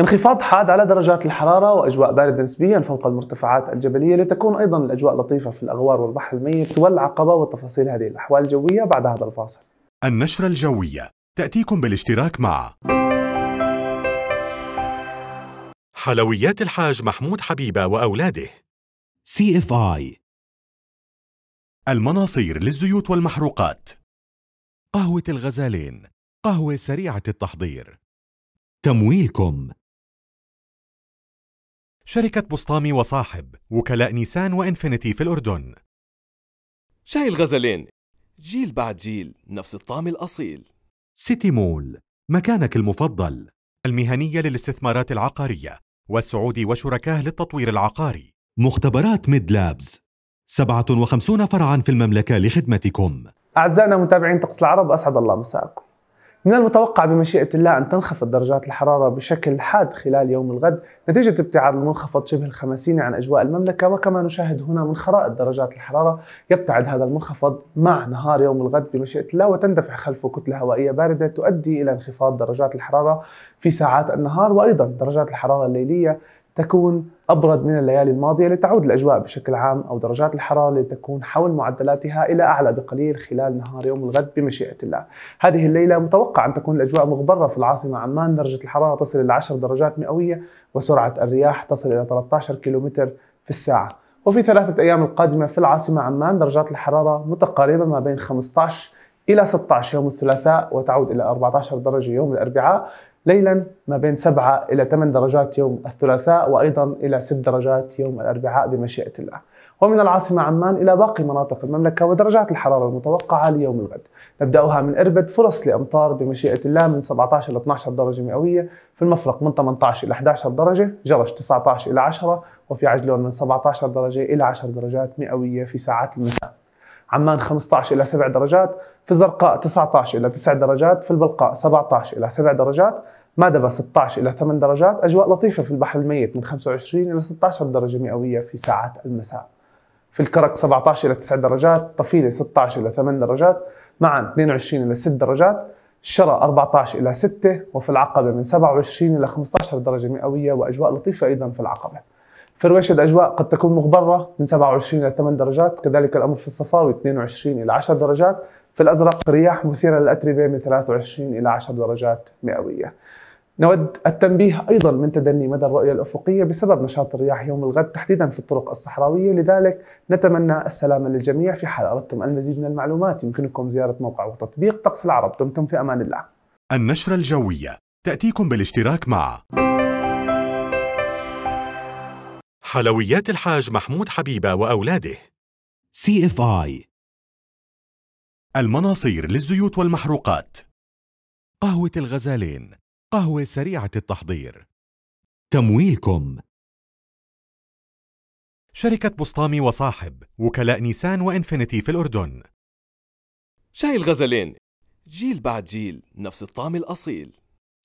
انخفاض حاد على درجات الحرارة وأجواء باردة نسبيا فوق المرتفعات الجبلية لتكون أيضا الأجواء لطيفة في الأغوار والبحر الميت والعقبة وتفاصيل هذه الأحوال الجوية بعد هذا الفاصل النشرة الجوية تأتيكم بالاشتراك مع حلويات الحاج محمود حبيبة وأولاده سي اف اي المناصير للزيوت والمحروقات قهوة الغزالين قهوة سريعة التحضير تمويلكم شركة بسطامي وصاحب وكلاء نيسان وإنفينيتي في الأردن شاي الغزلين جيل بعد جيل نفس الطعم الأصيل سيتي مول مكانك المفضل المهنية للاستثمارات العقارية والسعودي وشركاه للتطوير العقاري مختبرات ميد لابز 57 فرعا في المملكة لخدمتكم أعزائنا متابعين طقس العرب أسعد الله مساءكم من المتوقع بمشيئة الله أن تنخفض درجات الحرارة بشكل حاد خلال يوم الغد نتيجة ابتعاد المنخفض شبه الخمسيني عن أجواء المملكة وكما نشاهد هنا من خرائط درجات الحرارة يبتعد هذا المنخفض مع نهار يوم الغد بمشيئة الله وتندفع خلفه كتلة هوائية باردة تؤدي إلى انخفاض درجات الحرارة في ساعات النهار وأيضا درجات الحرارة الليلية تكون أبرد من الليالي الماضية لتعود الأجواء بشكل عام أو درجات الحرارة لتكون حول معدلاتها إلى أعلى بقليل خلال نهار يوم الغد بمشيئة الله هذه الليلة متوقع أن تكون الأجواء مغبرة في العاصمة عمان درجة الحرارة تصل إلى 10 درجات مئوية وسرعة الرياح تصل إلى 13 كيلومتر في الساعة وفي ثلاثة أيام القادمة في العاصمة عمان درجات الحرارة متقاربة ما بين 15 إلى 16 يوم الثلاثاء وتعود إلى 14 درجة يوم الأربعاء ليلا ما بين 7 إلى 8 درجات يوم الثلاثاء وأيضا إلى 6 درجات يوم الأربعاء بمشيئة الله ومن العاصمة عمان إلى باقي مناطق المملكة ودرجات الحرارة المتوقعة ليوم الغد نبدأها من إربد فرص لأمطار بمشيئة الله من 17 إلى 12 درجة مئوية في المفرق من 18 إلى 11 درجة جرش 19 إلى 10 وفي عجلون من 17 درجة إلى 10 درجات مئوية في ساعات المساء عمان 15 إلى 7 درجات في الزرقاء 19 إلى 9 درجات في البلقاء 17 إلى 7 درجات مادبا 16 إلى 8 درجات أجواء لطيفة في البحر الميت من 25 إلى 16 درجة مئوية في ساعات المساء في الكرك 17 إلى 9 درجات طفيلة 16 إلى 8 درجات معا 22 إلى 6 درجات الشرى 14 إلى 6 وفي العقبة من 27 إلى 15 درجة مئوية وأجواء لطيفة أيضا في العقبة في الراشد أجواء قد تكون مغبرة من 27 إلى 8 درجات كذلك الأمر في الصفاوي 22 إلى 10 درجات في الأزرق رياح مثيرة للأتربة من 23 إلى 10 درجات مئوية نود التنبيه أيضا من تدني مدى الرؤية الأفقية بسبب نشاط الرياح يوم الغد تحديدا في الطرق الصحراوية لذلك نتمنى السلامة للجميع في حال أردتم المزيد من المعلومات يمكنكم زيارة موقع وتطبيق طقس العرب دمتم في أمان الله النشرة الجوية تأتيكم بالاشتراك مع حلويات الحاج محمود حبيبة وأولاده CFI المناصير للزيوت والمحروقات قهوة الغزالين قهوة سريعة التحضير تمويلكم شركة بسطامي وصاحب وكلاء نيسان وإنفينيتي في الأردن شاي الغزلين جيل بعد جيل نفس الطعم الأصيل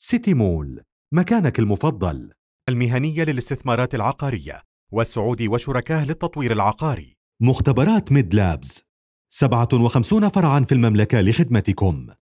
سيتي مول مكانك المفضل المهنية للاستثمارات العقارية والسعودي وشركاه للتطوير العقاري مختبرات ميد لابز 57 فرعا في المملكة لخدمتكم